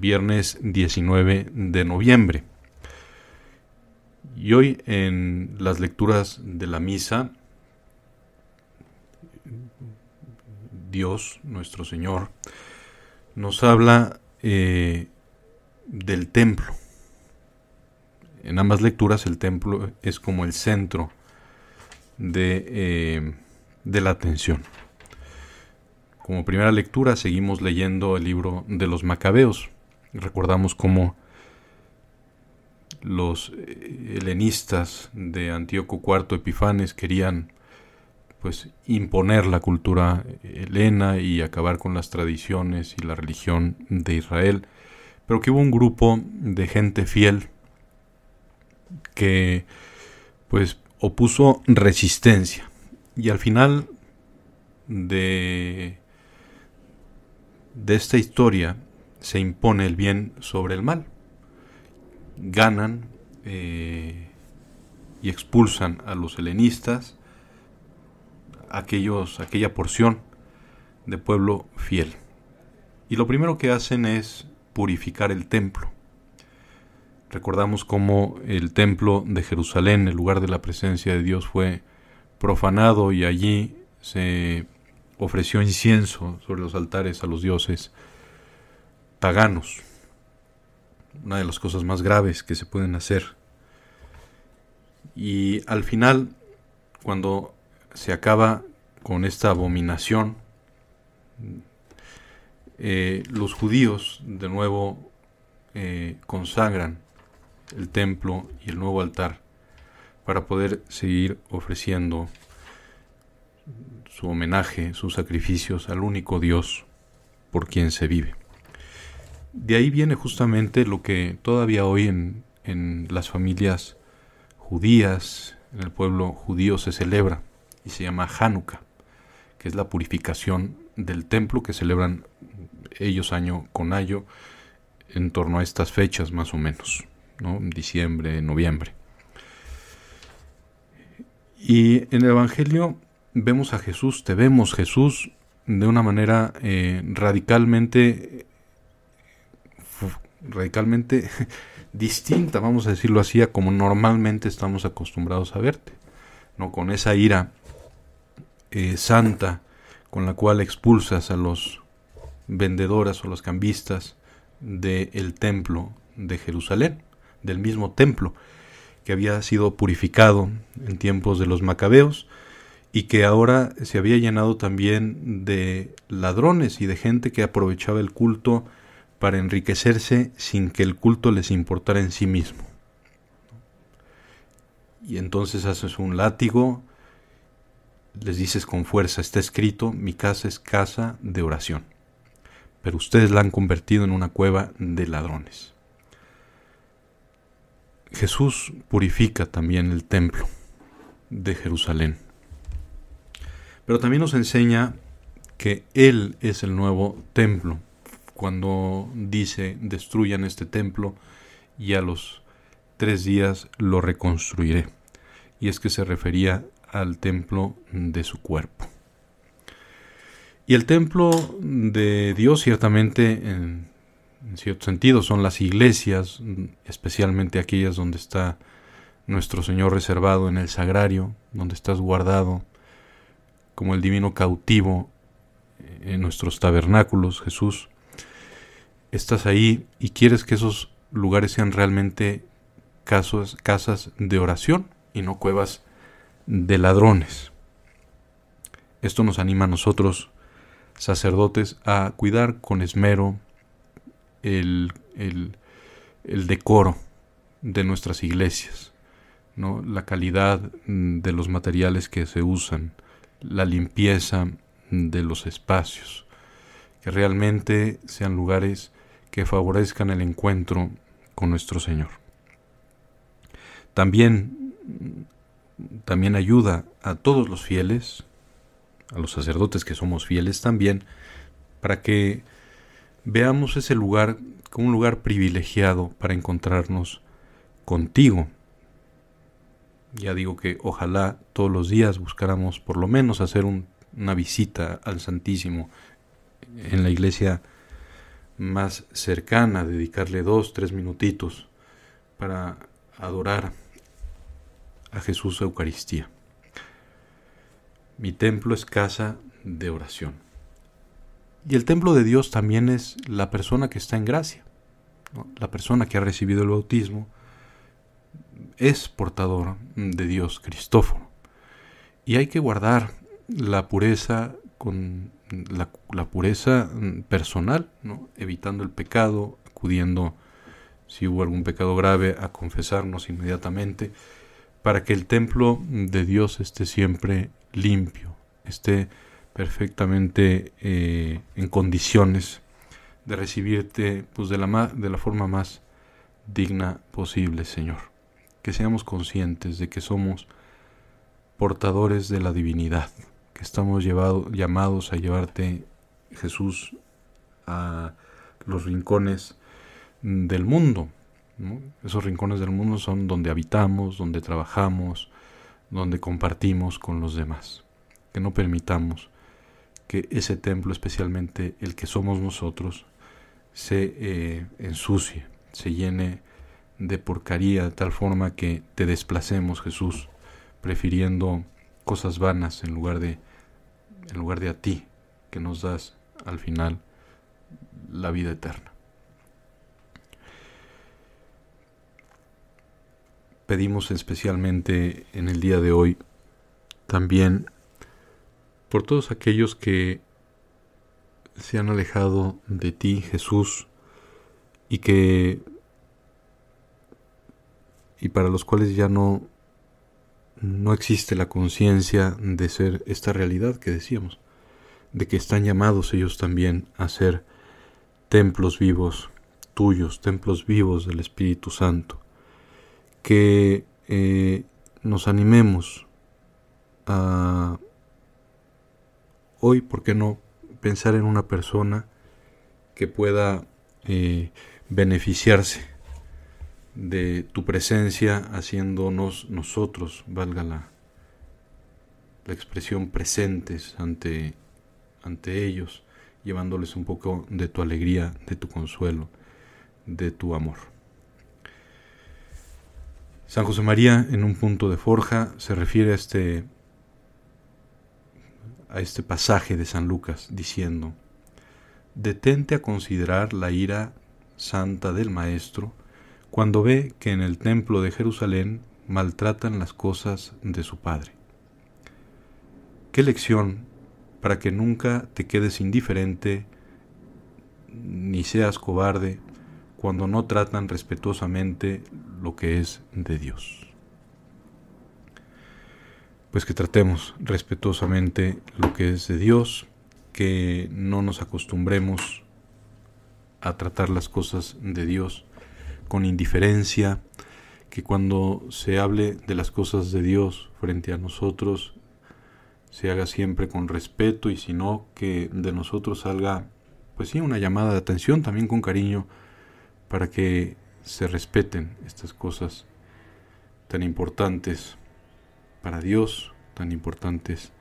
viernes 19 de noviembre. Y hoy en las lecturas de la misa, Dios, nuestro Señor, nos habla eh, del templo. En ambas lecturas el templo es como el centro eh, de la atención. Como primera lectura seguimos leyendo el libro de los Macabeos, Recordamos cómo los eh, helenistas de Antíoco IV Epifanes querían pues imponer la cultura eh, helena y acabar con las tradiciones y la religión de Israel, pero que hubo un grupo de gente fiel que pues opuso resistencia y al final de esta historia se impone el bien sobre el mal. Ganan eh, y expulsan a los helenistas, aquellos, aquella porción de pueblo fiel. Y lo primero que hacen es purificar el templo. Recordamos cómo el templo de Jerusalén, el lugar de la presencia de Dios, fue profanado y allí se ofreció incienso sobre los altares a los dioses paganos. Una de las cosas más graves que se pueden hacer. Y al final, cuando se acaba con esta abominación, eh, los judíos de nuevo eh, consagran el templo y el nuevo altar para poder seguir ofreciendo su homenaje, sus sacrificios al único Dios por quien se vive de ahí viene justamente lo que todavía hoy en, las familias judías, en el pueblo judío, se celebra y se llama Hanukkah, que es la purificación del templo que celebran ellos año con año en torno a estas fechas más o menos, ¿no? diciembre, noviembre. Y en el Evangelio vemos a Jesús, te vemos Jesús de una manera eh, radicalmente radicalmente distinta, vamos a decirlo así, a como normalmente estamos acostumbrados a verte. ¿no? Con esa ira eh, santa con la cual expulsas a los vendedoras o los cambistas del templo de Jerusalén, del mismo templo que había sido purificado en tiempos de los macabeos y que ahora se había llenado también de ladrones y de gente que aprovechaba el culto para enriquecerse sin que el culto les importara en sí mismo. Y entonces haces un látigo, les dices con fuerza, está escrito, mi casa es casa de oración, pero ustedes la han convertido en una cueva de ladrones. Jesús purifica también el templo de Jerusalén, pero también nos enseña que Él es el nuevo templo cuando dice destruyan este templo y a los tres días lo reconstruiré. Y es que se refería al templo de su cuerpo. Y el templo de Dios ciertamente en, cierto sentido son las iglesias, especialmente aquellas donde está nuestro Señor reservado en el sagrario, donde estás guardado como el divino cautivo eh, en nuestros tabernáculos, Jesús estás ahí y quieres que esos lugares sean realmente casas de oración y no cuevas de ladrones. Esto nos anima a nosotros, sacerdotes, a cuidar con esmero el, el decoro de nuestras iglesias, ¿no? la calidad de los materiales que se usan, la limpieza de los espacios, que realmente sean lugares que favorezcan el encuentro con nuestro Señor. También, también ayuda a todos los fieles, a los sacerdotes que somos fieles también, para que veamos ese lugar como un lugar privilegiado para encontrarnos contigo. Ya digo que ojalá todos los días buscáramos por lo menos hacer una visita al Santísimo en la iglesia más cercana, dedicarle dos, tres minutitos para adorar a Jesús Eucaristía. Mi templo es casa de oración. Y el templo de Dios también es la persona que está en gracia. La persona que ha recibido el bautismo es portador de Dios, Cristóforo. Y hay que guardar la pureza con la, pureza mm, personal, ¿no? evitando el pecado, acudiendo, si hubo algún pecado grave, a confesarnos inmediatamente, para que el templo de Dios esté siempre limpio, esté perfectamente eh, en condiciones de recibirte pues, de, la, de la forma más digna posible, Señor. Que seamos conscientes de que somos portadores de la divinidad, que estamos llamados a llevarte, Jesús, a los rincones del mundo. Esos rincones del mundo son donde habitamos, donde trabajamos, donde compartimos con los demás. Que no permitamos que ese templo, especialmente el que somos nosotros, se eh, ensucie, se llene de porcaría de tal forma que te desplacemos, Jesús, prefiriendo cosas vanas en lugar de en lugar de a ti que nos das al final la vida eterna. Pedimos especialmente en el día de hoy también por todos aquellos que se han alejado de ti, Jesús, y que y para los cuales ya no no existe la conciencia de ser esta realidad que decíamos, de que están llamados ellos también a ser templos vivos tuyos, templos vivos del Espíritu Santo, que eh, nos animemos a hoy, ¿por qué no pensar en una persona que pueda eh, beneficiarse de tu presencia haciéndonos nosotros, valga la, la expresión, presentes ante, ante ellos, llevándoles un poco de tu alegría, de tu consuelo, de tu amor. San José María, en un punto de forja, se refiere a este, a este pasaje de San Lucas, diciendo, Detente a considerar la ira santa del Maestro, cuando ve que en el templo de Jerusalén maltratan las cosas de su Padre. Qué lección para que nunca te quedes indiferente ni seas cobarde cuando no tratan respetuosamente lo que es de Dios. Pues que tratemos respetuosamente lo que es de Dios, que no nos acostumbremos a tratar las cosas de Dios con indiferencia, que cuando se hable de las cosas de Dios frente a nosotros, se haga siempre con respeto y si no, que de nosotros salga, pues sí, una llamada de atención también con cariño para que se respeten estas cosas tan importantes para Dios, tan importantes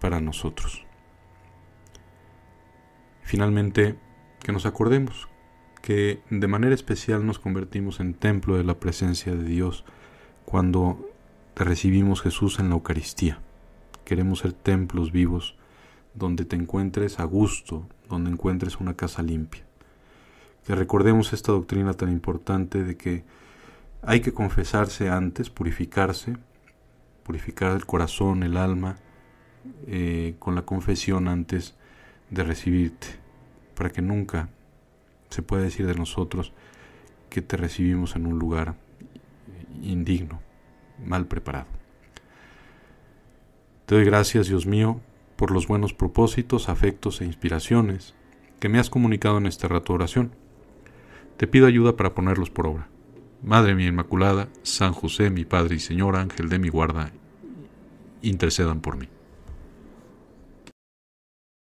para nosotros. Finalmente, que nos acordemos que de manera especial nos convertimos en templo de la presencia de Dios cuando recibimos Jesús en la Eucaristía. Queremos ser templos vivos donde te encuentres a gusto, donde encuentres una casa limpia. Que recordemos esta doctrina tan importante de que hay que confesarse antes, purificarse, purificar el corazón, el alma, eh, con la confesión antes de recibirte, para que nunca se puede decir de nosotros que te recibimos en un lugar indigno, mal preparado. Te doy gracias, Dios mío, por los buenos propósitos, afectos e inspiraciones que me has comunicado en este rato de oración. Te pido ayuda para ponerlos por obra. Madre mía Inmaculada, San José, mi Padre y Señor Ángel de mi guarda, intercedan por mí.